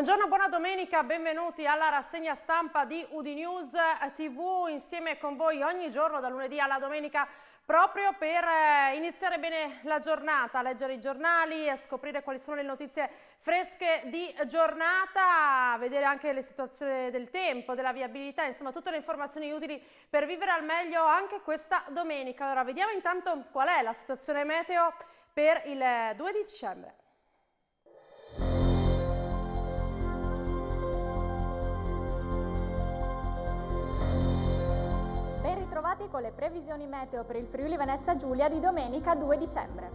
Buongiorno, buona domenica, benvenuti alla rassegna stampa di Udinews eh, TV insieme con voi ogni giorno da lunedì alla domenica proprio per eh, iniziare bene la giornata, leggere i giornali, scoprire quali sono le notizie fresche di giornata, vedere anche le situazioni del tempo, della viabilità, insomma tutte le informazioni utili per vivere al meglio anche questa domenica. Allora vediamo intanto qual è la situazione meteo per il 2 eh, dicembre. ritrovati con le previsioni meteo per il Friuli Venezia Giulia di domenica 2 dicembre.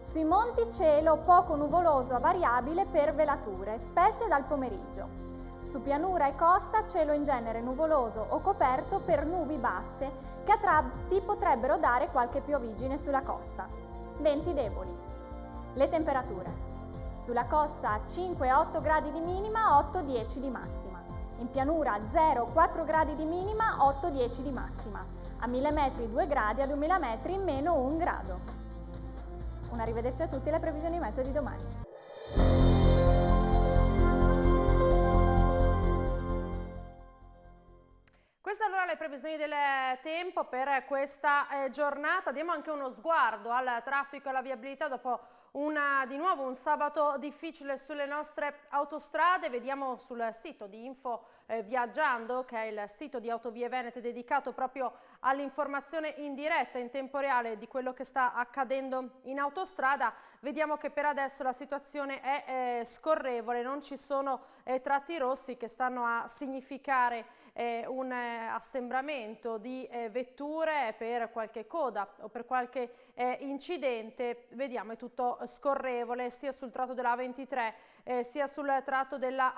Sui monti cielo poco nuvoloso a variabile per velature, specie dal pomeriggio. Su pianura e costa cielo in genere nuvoloso o coperto per nubi basse che a tratti potrebbero dare qualche piovigine sulla costa. Venti deboli. Le temperature. Sulla costa 5-8 gradi di minima, 8-10 di massima. In pianura 0, 4 gradi di minima, 8-10 di massima. A 1000 metri 2 gradi, a 2000 metri meno 1 grado. Un arrivederci a tutti e le previsioni meteo di domani. Queste allora le previsioni del tempo per questa eh, giornata. Diamo anche uno sguardo al traffico e alla viabilità dopo una, di nuovo un sabato difficile sulle nostre autostrade, vediamo sul sito di Info eh, Viaggiando, che è il sito di Autovie Venete dedicato proprio all'informazione in diretta, in tempo reale, di quello che sta accadendo in autostrada. Vediamo che per adesso la situazione è eh, scorrevole, non ci sono eh, tratti rossi che stanno a significare eh, un eh, assembramento di eh, vetture per qualche coda o per qualche incidente. Vediamo, è tutto scorrevole sia sul tratto della a 23 sia sul tratto della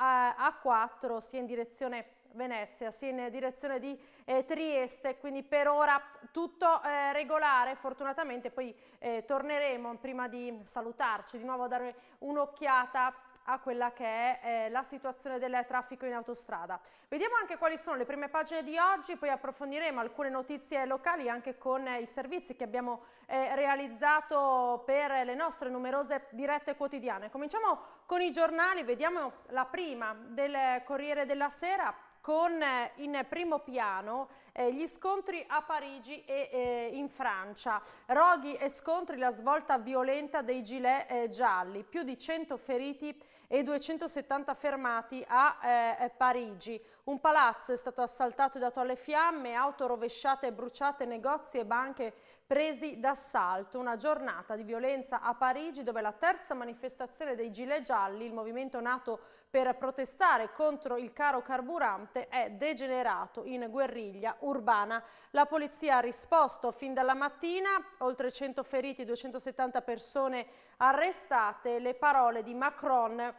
A4 sia in direzione direzione Venezia, sì in direzione di eh, Trieste, quindi per ora tutto eh, regolare, fortunatamente poi eh, torneremo prima di salutarci, di nuovo a dare un'occhiata a quella che è eh, la situazione del traffico in autostrada. Vediamo anche quali sono le prime pagine di oggi, poi approfondiremo alcune notizie locali anche con eh, i servizi che abbiamo eh, realizzato per le nostre numerose dirette quotidiane. Cominciamo con i giornali, vediamo la prima del Corriere della Sera con eh, in primo piano eh, gli scontri a Parigi e eh, in Francia. Roghi e scontri la svolta violenta dei gilet eh, gialli, più di 100 feriti e 270 fermati a eh, Parigi. Un palazzo è stato assaltato e dato alle fiamme, auto rovesciate e bruciate, negozi e banche presi d'assalto. Una giornata di violenza a Parigi dove la terza manifestazione dei Gilet Gialli, il movimento nato per protestare contro il caro carburante, è degenerato in guerriglia urbana. La polizia ha risposto fin dalla mattina, oltre 100 feriti, 270 persone arrestate, le parole di Macron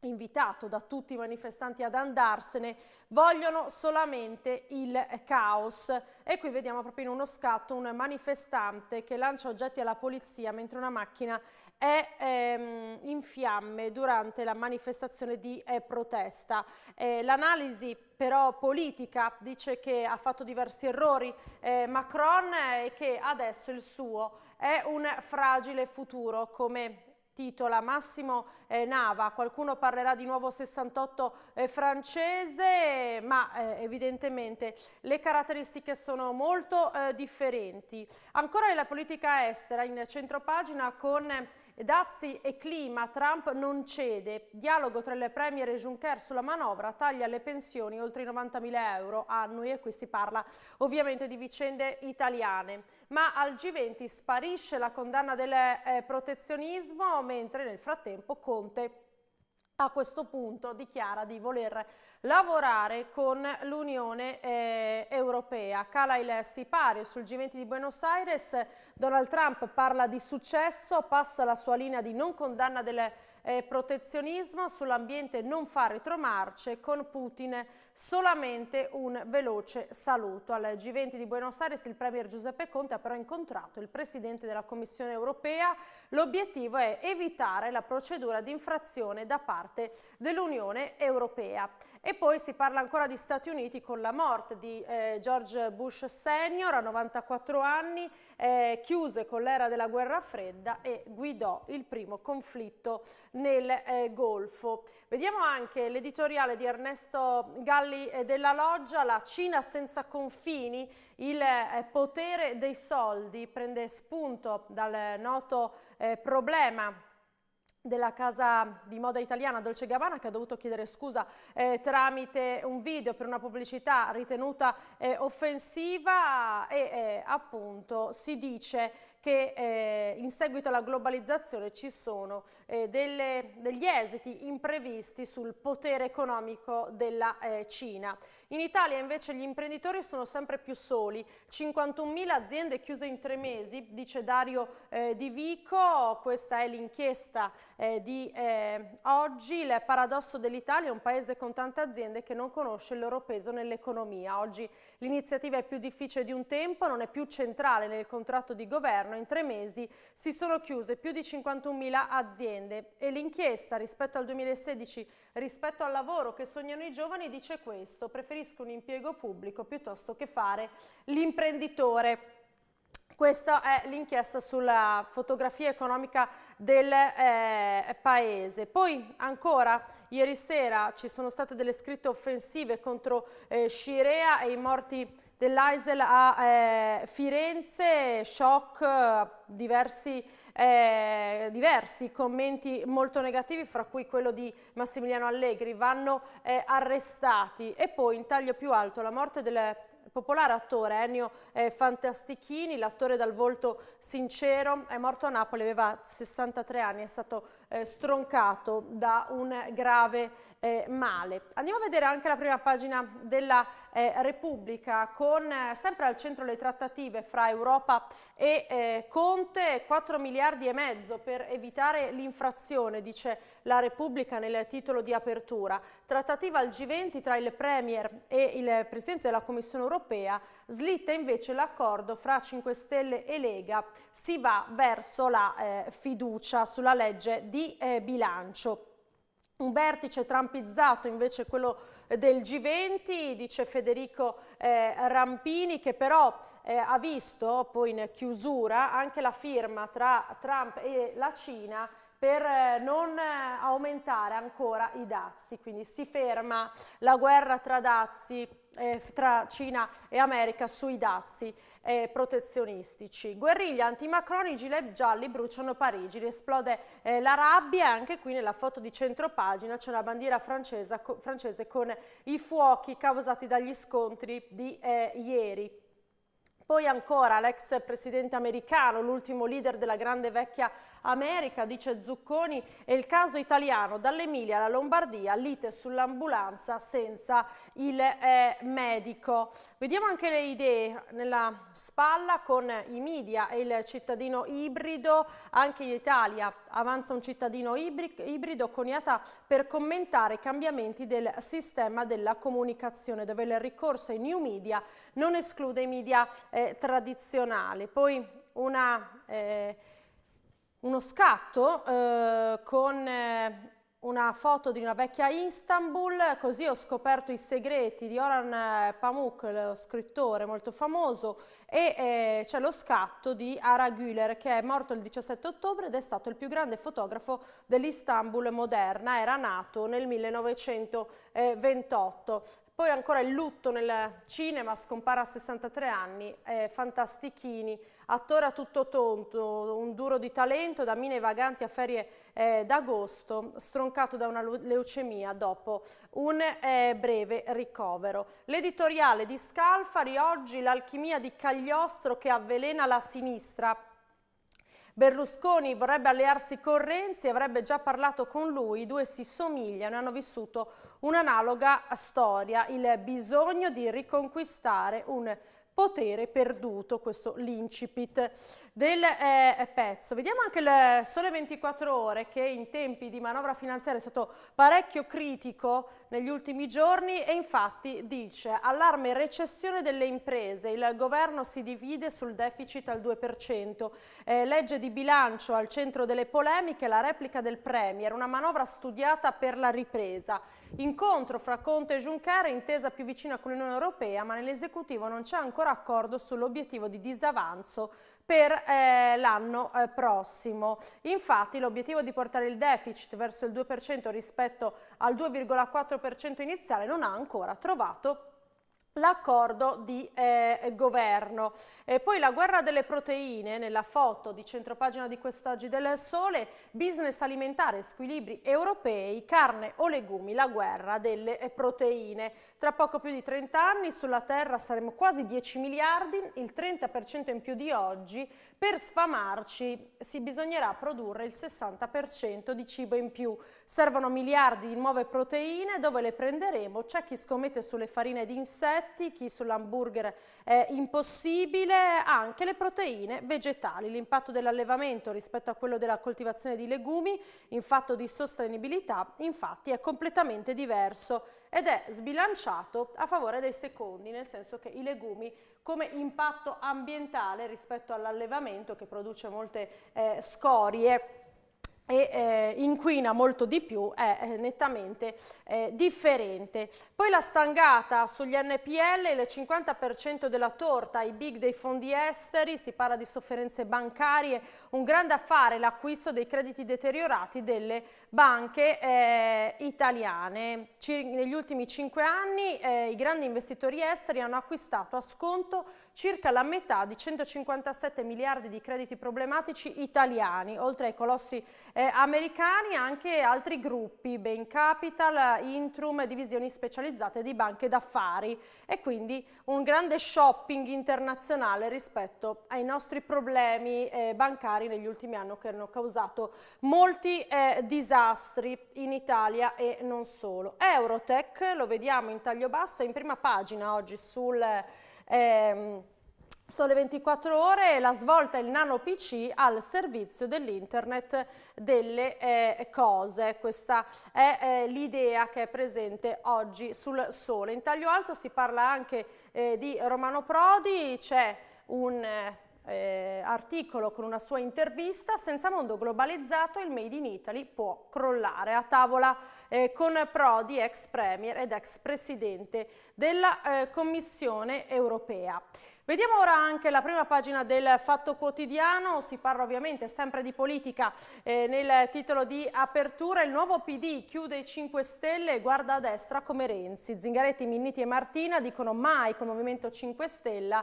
invitato da tutti i manifestanti ad andarsene, vogliono solamente il caos. E qui vediamo proprio in uno scatto un manifestante che lancia oggetti alla polizia mentre una macchina è ehm, in fiamme durante la manifestazione di eh, protesta. Eh, L'analisi però politica dice che ha fatto diversi errori eh, Macron eh, e che adesso il suo è un fragile futuro, come titola Massimo eh, Nava, qualcuno parlerà di nuovo 68 eh, francese, ma eh, evidentemente le caratteristiche sono molto eh, differenti. Ancora nella politica estera, in centropagina con Dazi e clima, Trump non cede. Dialogo tra le premier e Juncker sulla manovra, taglia le pensioni oltre i 90.000 euro annui e qui si parla ovviamente di vicende italiane ma al G20 sparisce la condanna del eh, protezionismo, mentre nel frattempo Conte a questo punto dichiara di voler lavorare con l'Unione eh, Europea. Cala il sipario sul G20 di Buenos Aires, Donald Trump parla di successo, passa la sua linea di non condanna del eh, protezionismo sull'ambiente non fa retromarce, con Putin solamente un veloce saluto. Al G20 di Buenos Aires il Premier Giuseppe Conte ha però incontrato il Presidente della Commissione europea. L'obiettivo è evitare la procedura di infrazione da parte dell'Unione europea. E poi si parla ancora di Stati Uniti con la morte di eh, George Bush Senior a 94 anni, eh, chiuse con l'era della guerra fredda e guidò il primo conflitto nel eh, Golfo. Vediamo anche l'editoriale di Ernesto Galli eh, della Loggia, la Cina senza confini, il eh, potere dei soldi, prende spunto dal noto eh, problema della casa di moda italiana Dolce Gabbana che ha dovuto chiedere scusa eh, tramite un video per una pubblicità ritenuta eh, offensiva e eh, appunto si dice che eh, in seguito alla globalizzazione ci sono eh, delle, degli esiti imprevisti sul potere economico della eh, Cina. In Italia invece gli imprenditori sono sempre più soli, 51.000 aziende chiuse in tre mesi, dice Dario eh, Di Vico, questa è l'inchiesta eh, di eh, oggi, il paradosso dell'Italia è un paese con tante aziende che non conosce il loro peso nell'economia. Oggi l'iniziativa è più difficile di un tempo, non è più centrale nel contratto di governo, governo in tre mesi si sono chiuse più di 51.000 aziende e l'inchiesta rispetto al 2016, rispetto al lavoro che sognano i giovani, dice questo, preferisco un impiego pubblico piuttosto che fare l'imprenditore. Questa è l'inchiesta sulla fotografia economica del eh, paese. Poi ancora ieri sera ci sono state delle scritte offensive contro eh, Scirea e i morti dell'AISEL a eh, Firenze, shock, diversi, eh, diversi, commenti molto negativi, fra cui quello di Massimiliano Allegri, vanno eh, arrestati e poi in taglio più alto la morte del popolare attore Ennio eh, Fantastichini, l'attore dal volto sincero, è morto a Napoli, aveva 63 anni, è stato eh, stroncato da un grave eh, male. Andiamo a vedere anche la prima pagina della eh, Repubblica con eh, sempre al centro le trattative fra Europa e eh, Conte, 4 miliardi e mezzo per evitare l'infrazione, dice la Repubblica nel titolo di apertura. Trattativa al G20 tra il Premier e il Presidente della Commissione europea, slitta invece l'accordo fra 5 Stelle e Lega, si va verso la eh, fiducia sulla legge di eh, bilancio. Un vertice trampizzato invece quello del G20, dice Federico eh, Rampini, che però eh, ha visto poi in chiusura anche la firma tra Trump e la Cina per eh, non eh, aumentare ancora i dazi, quindi si ferma la guerra tra dazi eh, tra Cina e America sui dazi eh, protezionistici. Guerriglia anti-Macron, i gilet gialli bruciano Parigi, esplode eh, la rabbia anche qui nella foto di centropagina c'è la bandiera francese, francese, con i fuochi causati dagli scontri di ieri. Poi ancora l'ex presidente americano, l'ultimo leader della grande vecchia America, dice Zucconi, e il caso italiano, dall'Emilia alla Lombardia, lite sull'ambulanza senza il eh, medico. Vediamo anche le idee nella spalla con i media e il cittadino ibrido, anche in Italia avanza un cittadino ibrido coniata per commentare i cambiamenti del sistema della comunicazione, dove il ricorso ai new media non esclude i media eh, eh, tradizionale. Poi una, eh, uno scatto eh, con eh, una foto di una vecchia Istanbul, così ho scoperto i segreti di Oran eh, Pamuk, lo scrittore molto famoso, e eh, c'è lo scatto di Ara Güler che è morto il 17 ottobre ed è stato il più grande fotografo dell'Istanbul moderna, era nato nel 1928. Poi ancora il lutto nel cinema, scompare a 63 anni, eh, Fantastichini, attore a tutto tonto, un duro di talento, da mine vaganti a ferie eh, d'agosto, stroncato da una leucemia dopo un eh, breve ricovero. L'editoriale di Scalfari oggi, l'alchimia di Cagliostro che avvelena la sinistra, Berlusconi vorrebbe allearsi con Renzi, avrebbe già parlato con lui, i due si somigliano e hanno vissuto un'analoga storia, il bisogno di riconquistare un potere perduto, questo l'incipit del eh, pezzo. Vediamo anche il Sole 24 Ore che in tempi di manovra finanziaria è stato parecchio critico negli ultimi giorni e infatti dice allarme recessione delle imprese, il governo si divide sul deficit al 2%, eh, legge di bilancio al centro delle polemiche, la replica del Premier, una manovra studiata per la ripresa. Incontro fra Conte e Juncker, è intesa più vicina con l'Unione Europea, ma nell'esecutivo non c'è ancora accordo sull'obiettivo di disavanzo per eh, l'anno eh, prossimo. Infatti l'obiettivo di portare il deficit verso il 2% rispetto al 2,4% iniziale non ha ancora trovato l'accordo di eh, governo. E poi la guerra delle proteine, nella foto di centropagina di quest'oggi del Sole, business alimentare, squilibri europei, carne o legumi, la guerra delle eh, proteine. Tra poco più di 30 anni sulla Terra saremo quasi 10 miliardi, il 30% in più di oggi, per sfamarci si bisognerà produrre il 60% di cibo in più. Servono miliardi di nuove proteine, dove le prenderemo? C'è chi scommette sulle farine di insetti, insetti, chi sull'hamburger è impossibile, anche le proteine vegetali, l'impatto dell'allevamento rispetto a quello della coltivazione di legumi in fatto di sostenibilità infatti è completamente diverso ed è sbilanciato a favore dei secondi, nel senso che i legumi come impatto ambientale rispetto all'allevamento che produce molte eh, scorie e eh, inquina molto di più, è eh, nettamente eh, differente. Poi la stangata sugli NPL, il 50% della torta ai big dei fondi esteri, si parla di sofferenze bancarie, un grande affare l'acquisto dei crediti deteriorati delle banche eh, italiane. C negli ultimi cinque anni eh, i grandi investitori esteri hanno acquistato a sconto circa la metà di 157 miliardi di crediti problematici italiani, oltre ai colossi eh, americani anche altri gruppi, Bain Capital, Intrum, divisioni specializzate di banche d'affari e quindi un grande shopping internazionale rispetto ai nostri problemi eh, bancari negli ultimi anni che hanno causato molti eh, disastri in Italia e non solo. Eurotech, lo vediamo in taglio basso, è in prima pagina oggi sul eh, sono 24 ore e la svolta il nano PC al servizio dell'internet delle eh, cose. Questa è eh, l'idea che è presente oggi sul sole. In taglio alto si parla anche eh, di Romano Prodi, c'è un eh, eh, articolo con una sua intervista, senza mondo globalizzato il Made in Italy può crollare. A tavola eh, con Prodi, ex Premier ed ex Presidente della eh, Commissione europea. Vediamo ora anche la prima pagina del Fatto Quotidiano, si parla ovviamente sempre di politica eh, nel titolo di apertura, il nuovo PD chiude i 5 Stelle e guarda a destra come Renzi, Zingaretti, Minniti e Martina dicono mai col Movimento 5 Stelle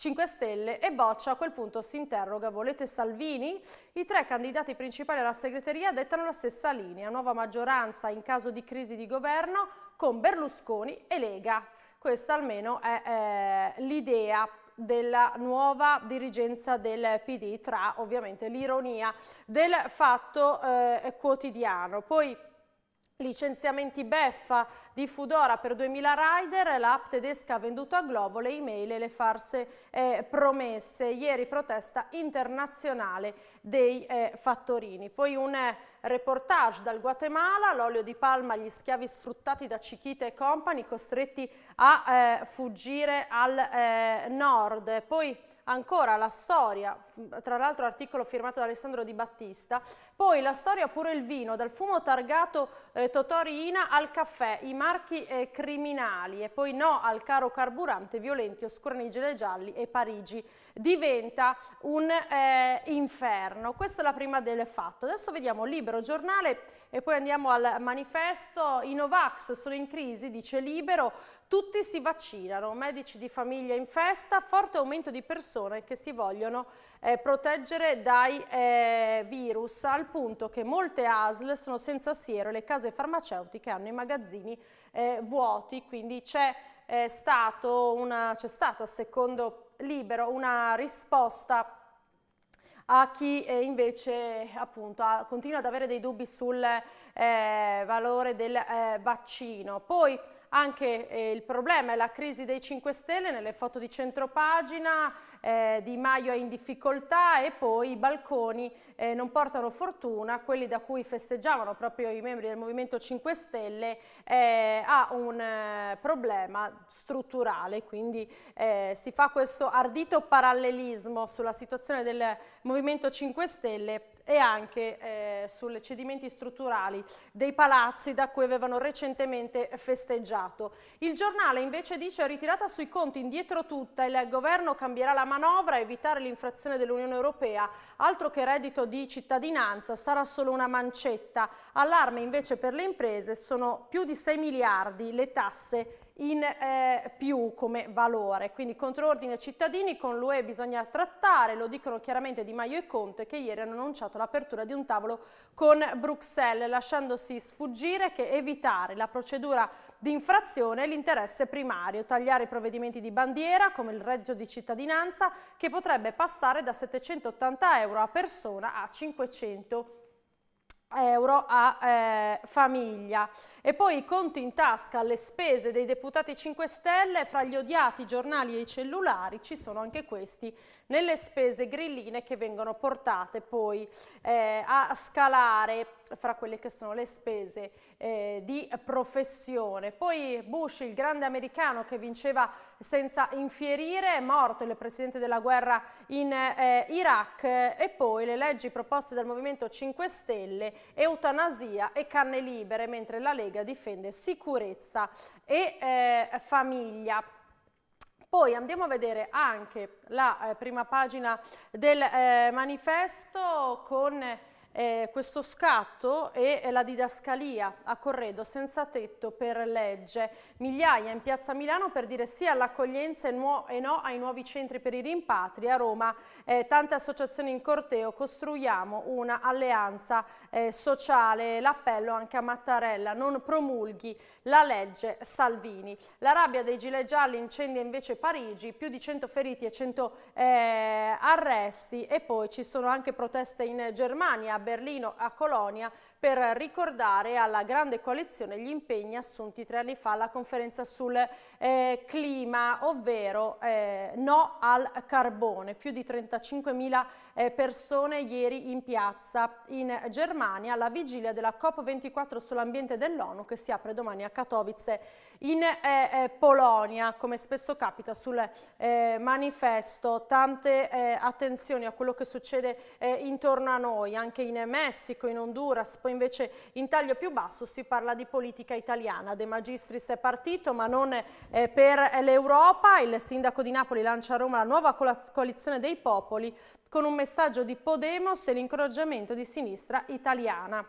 5 Stelle e Boccia a quel punto si interroga volete Salvini? I tre candidati principali alla segreteria dettano la stessa linea, nuova maggioranza in caso di crisi di governo con Berlusconi e Lega. Questa almeno è eh, l'idea della nuova dirigenza del PD tra ovviamente l'ironia del fatto eh, quotidiano. Poi Licenziamenti beffa di Fudora per 2000 rider, l'app tedesca ha venduto a Globo le email e le farse eh, promesse. Ieri protesta internazionale dei eh, fattorini. Poi un eh, reportage dal Guatemala, l'olio di palma, gli schiavi sfruttati da Chiquita e Company costretti a eh, fuggire al eh, nord. Poi ancora la storia, tra l'altro articolo firmato da Alessandro Di Battista, poi la storia pure il vino, dal fumo targato eh, Totorina al caffè, i marchi eh, criminali e poi no al caro carburante, violenti, oscornigele gialli e Parigi diventa un eh, inferno. Questa è la prima del fatto. Adesso vediamo Libero Giornale e poi andiamo al manifesto. I Novax sono in crisi, dice Libero, tutti si vaccinano, medici di famiglia in festa, forte aumento di persone che si vogliono eh, proteggere dai eh, virus. Al punto che molte ASL sono senza siero e le case farmaceutiche hanno i magazzini eh, vuoti, quindi c'è eh, stata, secondo Libero, una risposta a chi eh, invece appunto, ha, continua ad avere dei dubbi sul eh, valore del eh, vaccino. Poi anche eh, il problema è la crisi dei 5 Stelle nelle foto di centropagina, eh, Di Maio è in difficoltà e poi i balconi eh, non portano fortuna, quelli da cui festeggiavano proprio i membri del Movimento 5 Stelle, eh, ha un eh, problema strutturale, quindi eh, si fa questo ardito parallelismo sulla situazione del Movimento 5 Stelle e anche eh, sui cedimenti strutturali dei palazzi da cui avevano recentemente festeggiato. Il giornale invece dice ritirata sui conti indietro tutta, il governo cambierà la manovra, evitare l'infrazione dell'Unione Europea, altro che reddito di cittadinanza, sarà solo una mancetta. Allarme invece per le imprese, sono più di 6 miliardi le tasse in eh, più come valore. Quindi contro ordine cittadini con l'UE bisogna trattare, lo dicono chiaramente Di Maio e Conte che ieri hanno annunciato l'apertura di un tavolo con Bruxelles, lasciandosi sfuggire che evitare la procedura di infrazione è l'interesse primario, tagliare i provvedimenti di bandiera come il reddito di cittadinanza che potrebbe passare da 780 euro a persona a 500 euro euro a eh, famiglia. E poi i conti in tasca alle spese dei deputati 5 Stelle, fra gli odiati giornali e i cellulari ci sono anche questi nelle spese grilline che vengono portate poi eh, a scalare fra quelle che sono le spese eh, di professione. Poi Bush, il grande americano che vinceva senza infierire, è morto il presidente della guerra in eh, Iraq e poi le leggi proposte dal Movimento 5 Stelle, eutanasia e canne libere, mentre la Lega difende sicurezza e eh, famiglia. Poi andiamo a vedere anche la eh, prima pagina del eh, manifesto con eh, questo scatto e la didascalia a Corredo senza tetto per legge. Migliaia in piazza Milano per dire sì all'accoglienza e, e, no ai nuovi centri per i rimpatri. A Roma eh, tante associazioni in corteo costruiamo una alleanza eh, sociale. L'appello anche a Mattarella non promulghi la legge Salvini. La rabbia dei gilet gialli incendia invece Parigi, più di 100 feriti e 100 eh, arresti e poi ci sono anche proteste in Germania Berlino a Colonia per ricordare alla grande coalizione gli impegni assunti tre anni fa alla conferenza sul eh, clima, ovvero eh, no al carbone. Più di 35.000 eh, persone ieri in piazza in Germania alla vigilia della COP24 sull'ambiente dell'ONU che si apre domani a Katowice in eh, eh, Polonia, come spesso capita sul eh, manifesto. Tante attenzioni a quello che succede intorno a noi, anche in Messico, in Honduras, poi invece in taglio più basso si parla di politica italiana. De Magistris è partito ma non eh, per eh, l'Europa, il sindaco di Napoli lancia a Roma la nuova coalizione dei popoli con un messaggio di Podemos e l'incoraggiamento di sinistra italiana.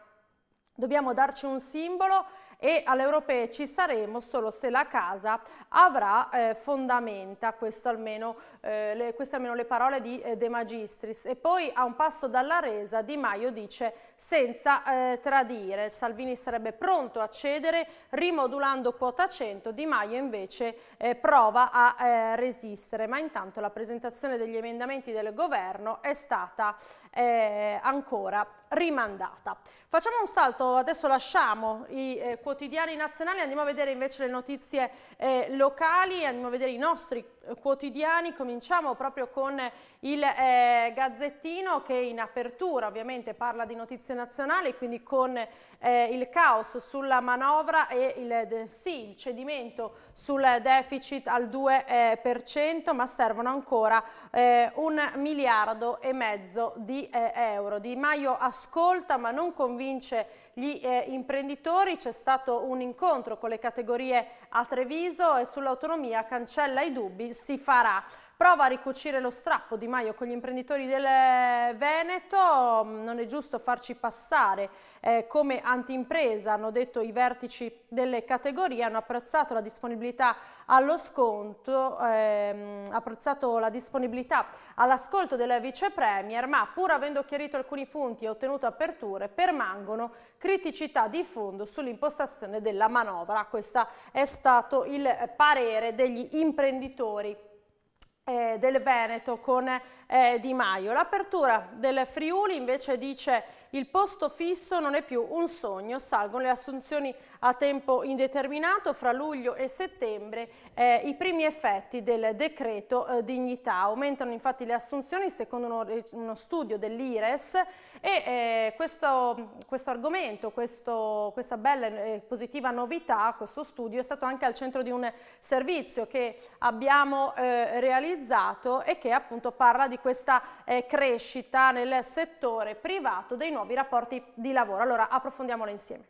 Dobbiamo darci un simbolo e alle europee ci saremo solo se la casa avrà eh, fondamenta, almeno, eh, le, queste almeno le parole di eh, De Magistris. E poi a un passo dalla resa Di Maio dice senza eh, tradire, Salvini sarebbe pronto a cedere rimodulando quota 100, Di Maio invece eh, prova a eh, resistere, ma intanto la presentazione degli emendamenti del governo è stata ancora rimandata. Facciamo un salto, adesso lasciamo i eh, quotidiani nazionali, andiamo a vedere invece le notizie eh, locali, andiamo a vedere i nostri eh, quotidiani, cominciamo proprio con il eh, Gazzettino che in apertura ovviamente parla di notizie nazionali, quindi con eh, il caos sulla manovra e il, sì, il cedimento sul deficit al 2%, eh, ma servono ancora eh, un miliardo e mezzo di euro. Di Maio ascolta ma non convince gli eh, imprenditori, c'è stato un incontro con le categorie a Treviso e sull'autonomia cancella i dubbi, si farà prova a ricucire lo strappo Di Maio con gli imprenditori del Veneto, mm, non è giusto farci passare eh, come antiimpresa, hanno detto i vertici delle categorie, hanno apprezzato la disponibilità allo sconto, ehm, apprezzato la disponibilità all'ascolto del vice premier, ma pur avendo chiarito alcuni punti e ottenuto aperture, permangono criticità di fondo sull'impostazione della manovra. Questo è stato il parere degli imprenditori eh, del Veneto con eh, Di Maio. L'apertura del Friuli invece dice il posto fisso non è più un sogno, salgono le assunzioni a tempo indeterminato fra luglio e settembre eh, i primi effetti del decreto eh, dignità. Aumentano infatti le assunzioni secondo uno, uno studio dell'IRES e eh, questo, questo, argomento, questo, questa bella e eh, positiva novità, questo studio è stato anche al centro di un servizio che abbiamo eh, realizzato e che appunto parla di questa eh, crescita nel settore privato dei nuovi rapporti di lavoro. Allora approfondiamolo insieme.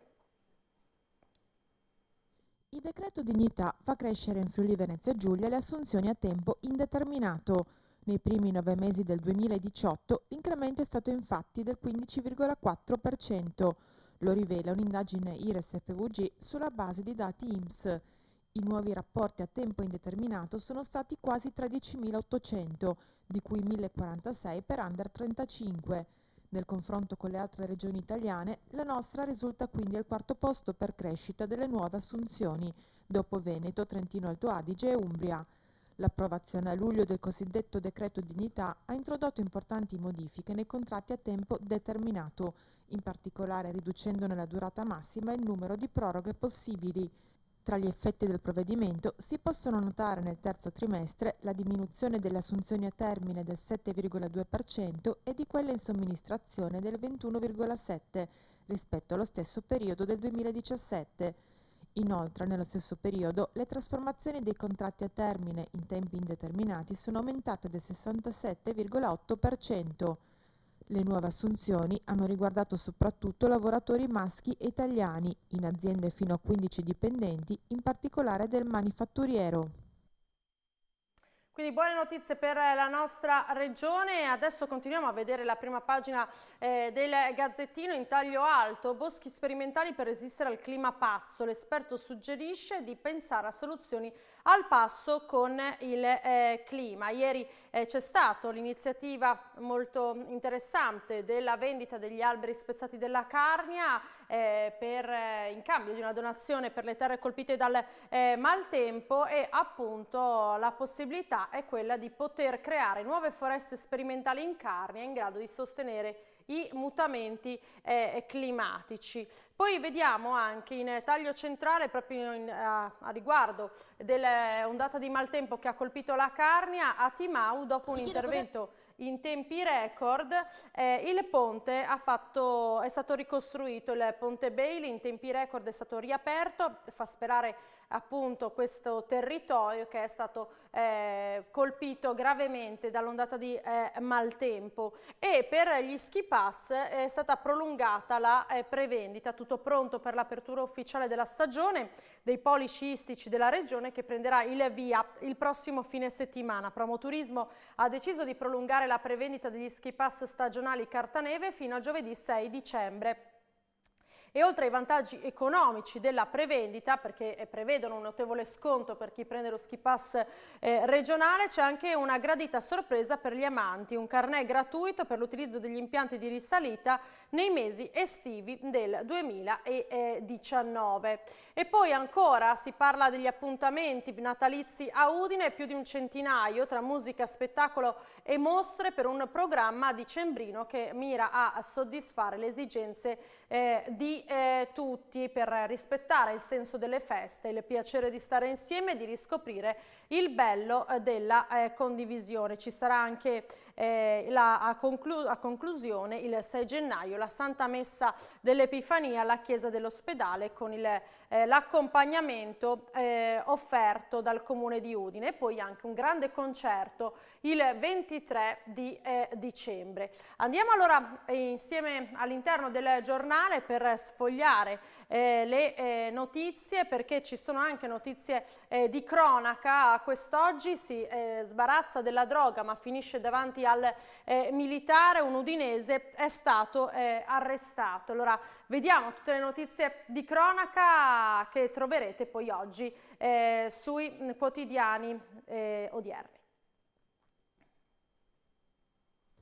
Il decreto dignità fa crescere in Friuli Venezia Giulia le assunzioni a tempo indeterminato. Nei primi nove mesi del 2018 l'incremento è stato infatti del 15,4%. Lo rivela un'indagine IRES-FVG sulla base di dati IMSS. I nuovi rapporti a tempo indeterminato sono stati quasi 13.800, di cui 1.046 per under 35. Nel confronto con le altre regioni italiane, la nostra risulta quindi al quarto posto per crescita delle nuove assunzioni, dopo Veneto, Trentino Alto Adige e Umbria. L'approvazione a luglio del cosiddetto decreto dignità ha introdotto importanti modifiche nei contratti a tempo determinato, in particolare riducendone la durata massima e il numero di proroghe possibili. Tra gli effetti del provvedimento si possono notare nel terzo trimestre la diminuzione delle assunzioni a termine del 7,2% e di quelle in somministrazione del 21,7% rispetto allo stesso periodo del 2017. Inoltre, nello stesso periodo, le trasformazioni dei contratti a termine in tempi indeterminati sono aumentate del 67,8%. Le nuove assunzioni hanno riguardato soprattutto lavoratori maschi e italiani in aziende fino a 15 dipendenti, in particolare del manifatturiero. Quindi buone notizie per eh, la nostra regione. Adesso continuiamo a vedere la prima pagina eh, del Gazzettino in taglio alto. Boschi sperimentali per resistere al clima pazzo. L'esperto suggerisce di pensare a soluzioni al passo con il eh, clima. Ieri eh, c'è stata l'iniziativa molto interessante della vendita degli alberi spezzati della Carnia eh, per, eh, in cambio di una donazione per le terre colpite dal maltempo e appunto la possibilità è quella di poter creare nuove foreste sperimentali in Carnia in grado di sostenere i mutamenti eh, climatici. Poi vediamo anche in eh, taglio centrale, proprio in, a, eh, a, riguardo dell'ondata di maltempo che ha colpito la Carnia, a Timau, dopo un intervento in tempi record. Eh, il ponte fatto, è stato ricostruito, il ponte Bailey in tempi record è stato riaperto, fa sperare appunto questo territorio che è stato eh, colpito gravemente dall'ondata di eh, maltempo e per gli ski pass è stata prolungata la eh, prevendita, tutto pronto per l'apertura ufficiale della stagione dei poli sciistici della regione che prenderà il via il prossimo fine settimana. Promoturismo ha deciso di prolungare la prevendita degli ski pass stagionali Cartaneve fino a giovedì 6 dicembre. E oltre ai vantaggi economici della prevendita, perché eh, prevedono un notevole sconto per chi prende lo ski pass eh, regionale, c'è anche una gradita sorpresa per gli amanti, un carnet gratuito per l'utilizzo degli impianti di risalita nei mesi estivi del 2019. E poi ancora si parla degli appuntamenti natalizi a Udine, più di un centinaio tra musica, spettacolo e mostre per un programma dicembrino che mira a soddisfare le esigenze eh, di eh, tutti per rispettare il senso delle feste, il piacere di stare insieme e di riscoprire il bello eh, della eh, condivisione. Ci sarà anche eh, la, a, conclu a, conclusione il 6 gennaio la Santa Messa dell'Epifania alla Chiesa dell'Ospedale con eh, l'accompagnamento eh, offerto dal Comune di Udine e poi anche un grande concerto il 23 di eh, dicembre. Andiamo allora eh, insieme all'interno del giornale per sfogliare eh, le notizie perché ci sono anche notizie di cronaca quest'oggi, si sbarazza della droga ma finisce davanti a al eh, militare, un udinese, è stato eh, arrestato. Allora vediamo tutte le notizie di cronaca che troverete poi oggi eh, sui quotidiani eh, odierni.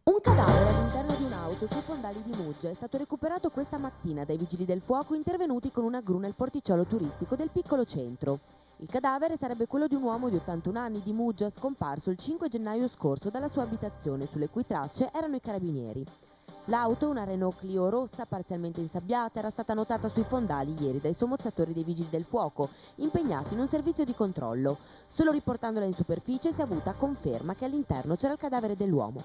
Un cadavere all'interno di un'auto sui fondali di Muggia è stato recuperato questa mattina dai vigili del fuoco intervenuti con una gru nel porticciolo turistico del piccolo centro. Il cadavere sarebbe quello di un uomo di 81 anni di Muggia scomparso il 5 gennaio scorso dalla sua abitazione, sulle cui tracce erano i carabinieri. L'auto, una Renault Clio rossa parzialmente insabbiata, era stata notata sui fondali ieri dai sommozzatori dei vigili del fuoco, impegnati in un servizio di controllo. Solo riportandola in superficie si è avuta conferma che all'interno c'era il cadavere dell'uomo.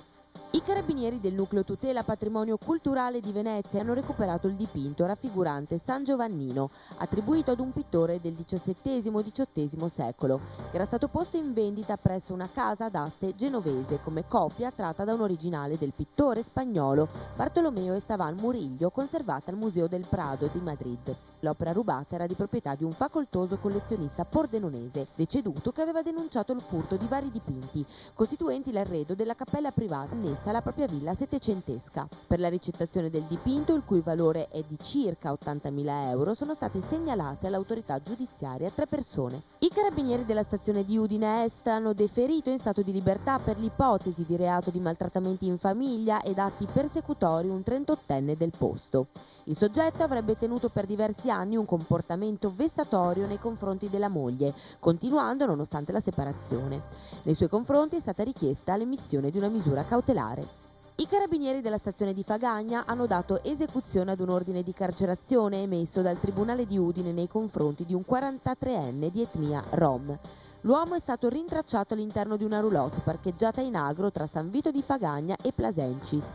I carabinieri del nucleo tutela patrimonio culturale di Venezia hanno recuperato il dipinto raffigurante San Giovannino, attribuito ad un pittore del XVII-XVIII secolo, che era stato posto in vendita presso una casa ad genovese come copia tratta da un originale del pittore spagnolo Bartolomeo Estaval Murillo, conservata al Museo del Prado di Madrid. L'opera rubata era di proprietà di un facoltoso collezionista pordenonese, deceduto che aveva denunciato il furto di vari dipinti, costituenti l'arredo della cappella privata annessa alla propria villa settecentesca. Per la ricettazione del dipinto, il cui valore è di circa 80.000 euro, sono state segnalate all'autorità giudiziaria tre persone. I carabinieri della stazione di Udine Est hanno deferito in stato di libertà per l'ipotesi di reato di maltrattamenti in famiglia ed atti persecutori un 38enne del posto. Il soggetto avrebbe tenuto per diversi anni un comportamento vessatorio nei confronti della moglie, continuando nonostante la separazione. Nei suoi confronti è stata richiesta l'emissione di una misura cautelare. I carabinieri della stazione di Fagagna hanno dato esecuzione ad un ordine di carcerazione emesso dal Tribunale di Udine nei confronti di un 43enne di etnia rom. L'uomo è stato rintracciato all'interno di una roulotte parcheggiata in agro tra San Vito di Fagagna e Plasencis.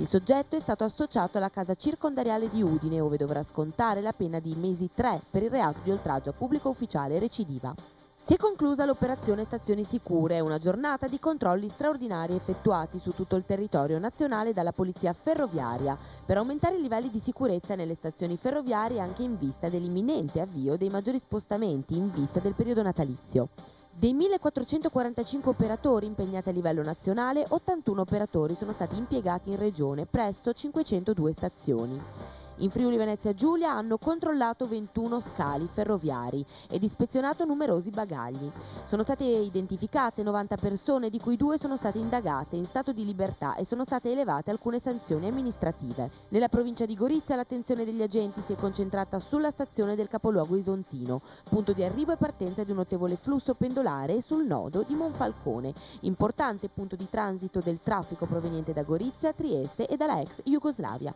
Il soggetto è stato associato alla casa circondariale di Udine, dove dovrà scontare la pena di mesi 3 per il reato di oltraggio a pubblico ufficiale recidiva. Si è conclusa l'operazione Stazioni Sicure, una giornata di controlli straordinari effettuati su tutto il territorio nazionale dalla Polizia Ferroviaria per aumentare i livelli di sicurezza nelle stazioni ferroviarie anche in vista dell'imminente avvio dei maggiori spostamenti in vista del periodo natalizio. Dei 1.445 operatori impegnati a livello nazionale, 81 operatori sono stati impiegati in regione presso 502 stazioni. In Friuli Venezia Giulia hanno controllato 21 scali ferroviari ed ispezionato numerosi bagagli. Sono state identificate 90 persone, di cui due sono state indagate in stato di libertà e sono state elevate alcune sanzioni amministrative. Nella provincia di Gorizia l'attenzione degli agenti si è concentrata sulla stazione del capoluogo isontino, punto di arrivo e partenza di un notevole flusso pendolare e sul nodo di Monfalcone, importante punto di transito del traffico proveniente da Gorizia, Trieste e dalla ex Jugoslavia.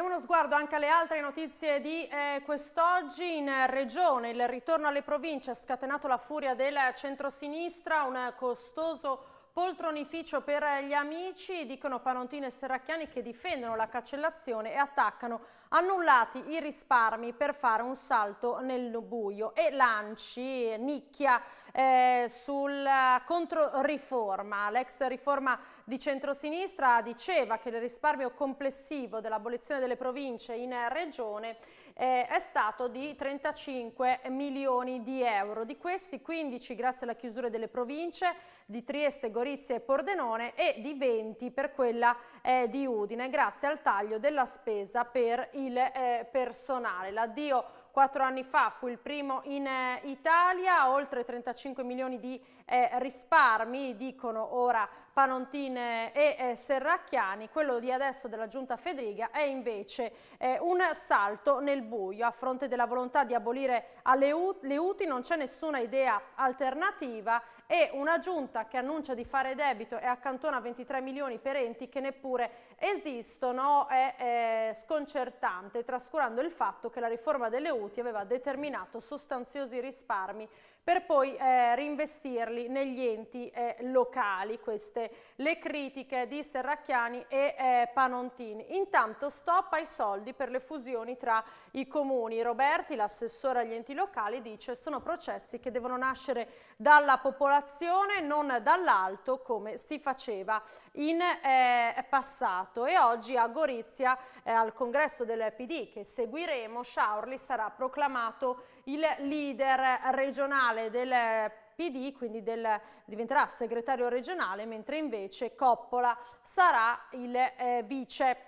Diamo uno sguardo anche alle altre notizie di eh, quest'oggi. In regione il ritorno alle province ha scatenato la furia del centrosinistra, un costoso Poltronificio per gli amici, dicono Panontini e Serracchiani che difendono la cancellazione e attaccano annullati i risparmi per fare un salto nel buio e lanci nicchia eh, sulla controriforma. L'ex riforma di centrosinistra diceva che il risparmio complessivo dell'abolizione delle province in regione eh, è stato di 35 milioni di euro. Di questi 15 grazie alla chiusura delle province di Trieste, Gorizia e Pordenone e di 20 per quella eh, di Udine grazie al taglio della spesa per il eh, personale. L'addio Quattro anni fa fu il primo in eh, Italia, oltre 35 milioni di eh, risparmi, dicono ora Panontin eh, e eh, Serracchiani. Quello di adesso della giunta Fedriga è invece eh, un salto nel buio. A fronte della volontà di abolire le UTI non c'è nessuna idea alternativa e una giunta che annuncia di fare debito e accantona 23 milioni per enti che neppure esistono è, è eh, sconcertante, trascurando il fatto che la riforma delle UTI aveva determinato sostanziosi risparmi per poi eh, reinvestirli negli enti eh, locali. Queste le critiche di Serracchiani e eh, Panontini. Intanto stop ai soldi per le fusioni tra i comuni. Roberti, l'assessore agli enti locali, dice sono processi che devono nascere dalla popolazione, non dall'alto come si faceva in eh, passato. E oggi a Gorizia, eh, al congresso del PD che seguiremo, Sciaurli sarà proclamato il leader regionale del PD, quindi del, diventerà segretario regionale, mentre invece Coppola sarà il eh, vice.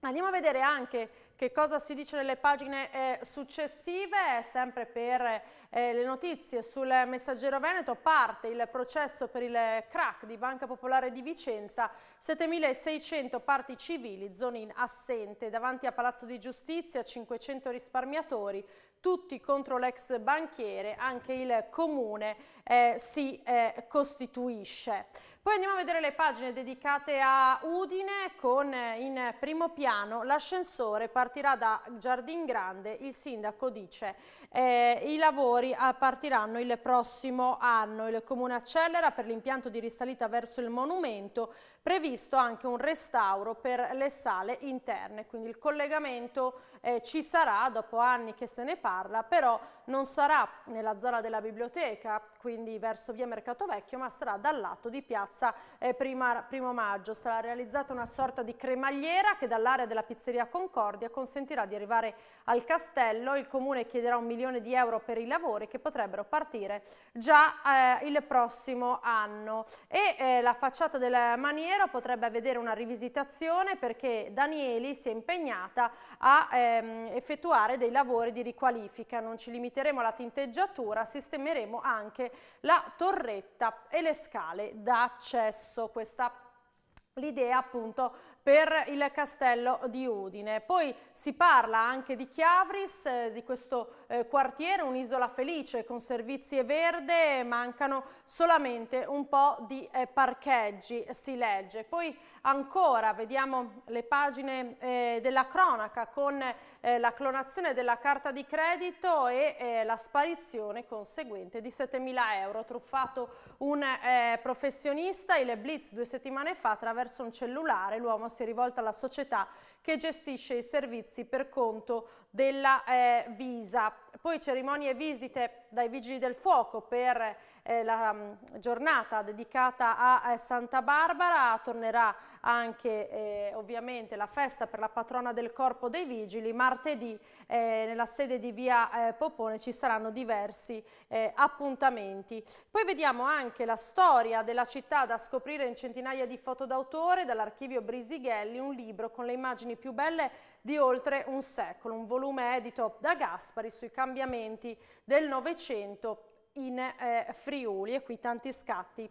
Andiamo a vedere anche che cosa si dice nelle pagine eh, successive, sempre per eh, le notizie sul messaggero Veneto, parte il processo per il crack di Banca Popolare di Vicenza, 7.600 parti civili, zone in assente, davanti a Palazzo di Giustizia 500 risparmiatori, tutti contro l'ex banchiere, anche il comune eh, si eh, costituisce. Poi andiamo a vedere le pagine dedicate a Udine con eh, in primo piano l'ascensore partirà da Giardin Grande, il sindaco dice eh, i lavori eh, partiranno il prossimo anno, il comune accelera per l'impianto di risalita verso il monumento, previsto anche un restauro per le sale interne, quindi il collegamento eh, ci sarà dopo anni che se ne parla visitarla, però non sarà nella zona della biblioteca, quindi verso via Mercato Vecchio, ma sarà dal lato di piazza eh, prima, Primo Maggio. Sarà realizzata una sorta di cremagliera che dall'area della pizzeria Concordia consentirà di arrivare al castello. Il comune chiederà un milione di euro per i lavori che potrebbero partire già eh, il prossimo anno. E eh, la facciata del Maniero potrebbe vedere una rivisitazione perché Danieli si è impegnata a ehm, effettuare dei lavori di riqualifica qualifica, non ci limiteremo alla tinteggiatura, sistemeremo anche la torretta e le scale d'accesso. Questa L'idea appunto per il castello di Udine. Poi si parla anche di Chiavris, eh, di questo eh, quartiere, un'isola felice con servizi e verde, mancano solamente un po' di eh, parcheggi, si legge. Poi ancora vediamo le pagine eh, della cronaca con eh, la clonazione della carta di credito e eh, la sparizione conseguente di 7.000 euro. Truffato un professionista, il Blitz due settimane fa attraverso un cellulare, l'uomo si è rivolta alla società che gestisce i servizi per conto della eh, Visa. Poi cerimonie e visite dai Vigili del Fuoco per eh, la um, giornata dedicata a, a, eh, Santa Barbara, tornerà anche eh, ovviamente la festa per la patrona del Corpo dei Vigili, martedì eh, nella sede di Via eh, Popone ci saranno diversi appuntamenti. Poi vediamo anche la storia della città da scoprire in centinaia di foto d'autore dall'archivio Brisi Michelli un libro con le immagini più belle di oltre un secolo, un volume edito da Gaspari sui cambiamenti del Novecento in eh, Friuli e qui tanti scatti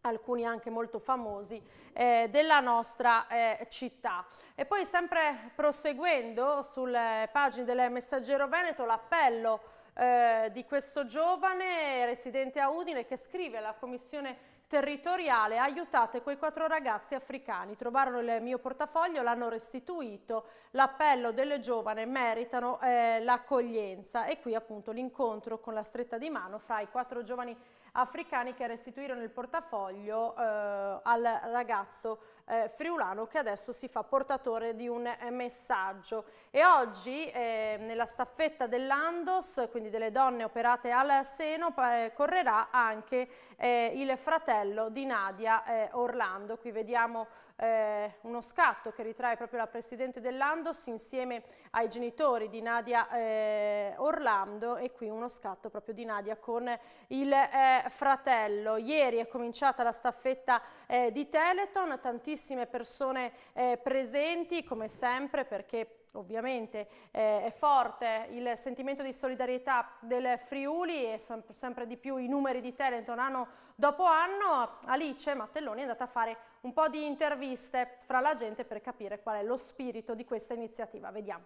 alcuni anche molto famosi, eh, della nostra eh, città. E poi sempre proseguendo sulle pagine del Messaggero Veneto l'appello eh, di questo giovane residente a Udine che scrive alla Commissione territoriale, aiutate quei quattro ragazzi africani. Trovarono il mio portafoglio, l'hanno restituito, l'appello delle giovani meritano eh, l'accoglienza e qui appunto l'incontro con la stretta di mano fra i quattro giovani africani che restituirono il portafoglio eh, al ragazzo eh, friulano che adesso si fa portatore di un messaggio. E oggi eh, nella staffetta dell'Andos, quindi delle donne operate al seno, correrà anche il fratello di Nadia Orlando. Qui vediamo eh, uno scatto che ritrae proprio la Presidente dell'Andos insieme ai genitori di Nadia eh, Orlando e qui uno scatto proprio di Nadia con il eh, fratello. Ieri è cominciata la staffetta eh, di Teleton, tantissime persone eh, presenti come sempre perché ovviamente eh, è forte il sentimento di solidarietà del Friuli e sem sempre di più i numeri di Teleton anno dopo anno, Alice Mattelloni è andata a fare un po' di interviste fra la gente per capire qual è lo spirito di questa iniziativa. Vediamo.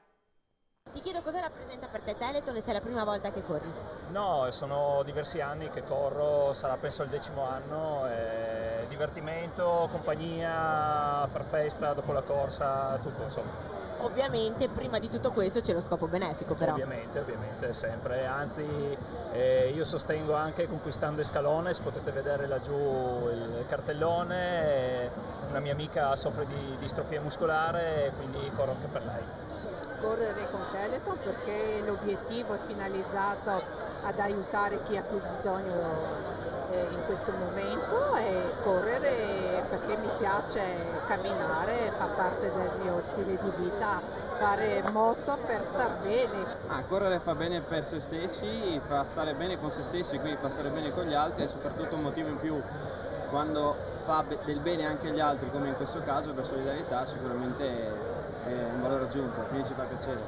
Ti chiedo cosa rappresenta per te Teleton e se è la prima volta che corri? No, sono diversi anni che corro, sarà penso il decimo anno, divertimento, compagnia, far festa dopo la corsa, tutto insomma. Ovviamente prima di tutto questo c'è lo scopo benefico però. Ovviamente, ovviamente, sempre. Anzi eh, io sostengo anche Conquistando Escalones, potete vedere laggiù il cartellone, eh, una mia amica soffre di distrofia muscolare quindi corro anche per lei. Correre con Teleton perché l'obiettivo è finalizzato ad aiutare chi ha più bisogno eh, in questo momento e correre perché mi piace camminare, fa parte del mio stile di vita, fare moto per star bene. Ah, correre fa bene per se stessi, fa stare bene con se stessi, quindi fa stare bene con gli altri e soprattutto un motivo in più quando fa del bene anche agli altri, come in questo caso per solidarietà, sicuramente è un valore aggiunto, quindi ci fa piacere.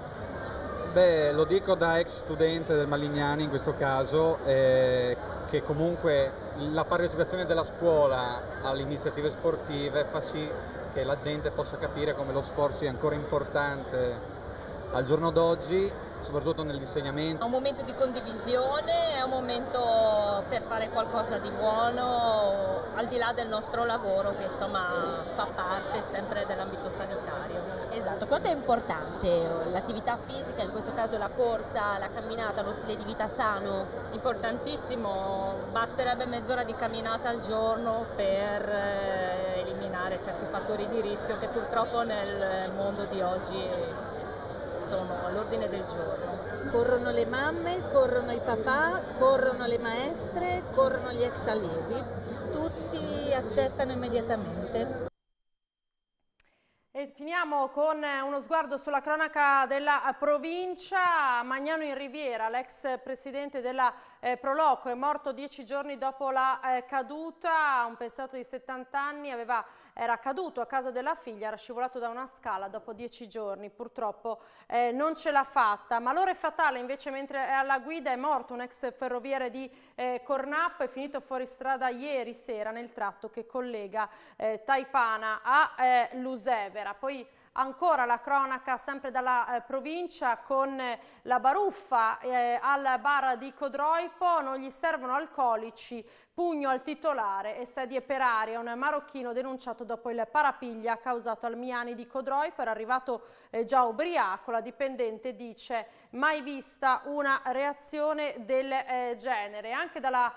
Beh, lo dico da ex studente del Malignani in questo caso, eh, che comunque la partecipazione della scuola alle iniziative sportive fa sì che la gente possa capire come lo sport sia ancora importante al giorno d'oggi, soprattutto nell'insegnamento. È un momento di condivisione, è un momento per fare qualcosa di buono, al di là del nostro lavoro che insomma fa parte sempre dell'ambito sanitario. Esatto, quanto è importante eh, l'attività fisica, in questo caso la corsa, la camminata, uno stile di vita sano? Importantissimo, basterebbe mezz'ora di camminata al giorno per eh, eliminare certi fattori di rischio che purtroppo nel mondo di oggi sono all'ordine del giorno. Corrono le mamme, corrono i papà, corrono le maestre, corrono gli ex allievi, tutti accettano immediatamente. E finiamo con eh, uno sguardo sulla cronaca della eh, provincia. Magnano in Riviera, l'ex presidente della eh, Proloco, è morto dieci giorni dopo la eh, caduta. Un pensato di 70 anni aveva era caduto a casa della figlia, era scivolato da una scala dopo dieci giorni, purtroppo eh, non ce l'ha fatta. Ma l'ora è fatale, invece mentre è alla guida è morto un ex ferroviere di eh, Cornappo, è finito fuori strada ieri sera nel tratto che collega eh, Taipana a eh, Lusevera. Poi Ancora la cronaca sempre dalla eh, provincia con eh, la baruffa eh, al bar di Codroipo, non gli servono alcolici, pugno al titolare e sedie per aria. Un marocchino denunciato dopo il parapiglia causato al Miani di Codroipo, era arrivato eh, già ubriaco, la dipendente dice mai vista una reazione del eh, genere. Anche dalla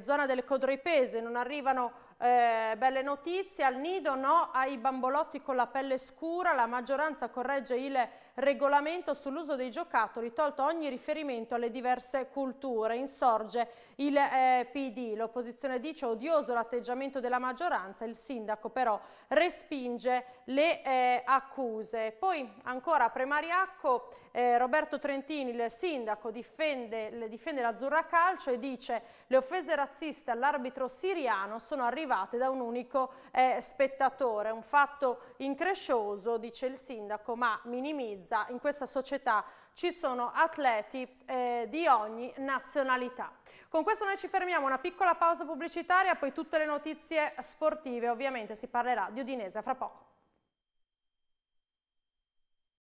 zona del Codroipese non arrivano eh, belle notizie, al nido no, ai bambolotti con la pelle scura, la maggioranza corregge il regolamento sull'uso dei giocattoli, tolto ogni riferimento alle diverse culture. Insorge il eh, PD, l'opposizione dice odioso l'atteggiamento della maggioranza, il sindaco però respinge le eh, accuse. Poi ancora Premariacco, eh, Roberto Trentini, il sindaco, difende, difende l'Azzurra Calcio e dice le offese razziste all'arbitro siriano sono arrivate da un unico eh, spettatore. Un fatto increscioso, dice il sindaco, ma minimizza utilizza in questa società ci sono atleti eh, di ogni nazionalità. Con questo noi ci fermiamo, una piccola pausa pubblicitaria, poi tutte le notizie sportive, ovviamente si parlerà di Udinese fra poco.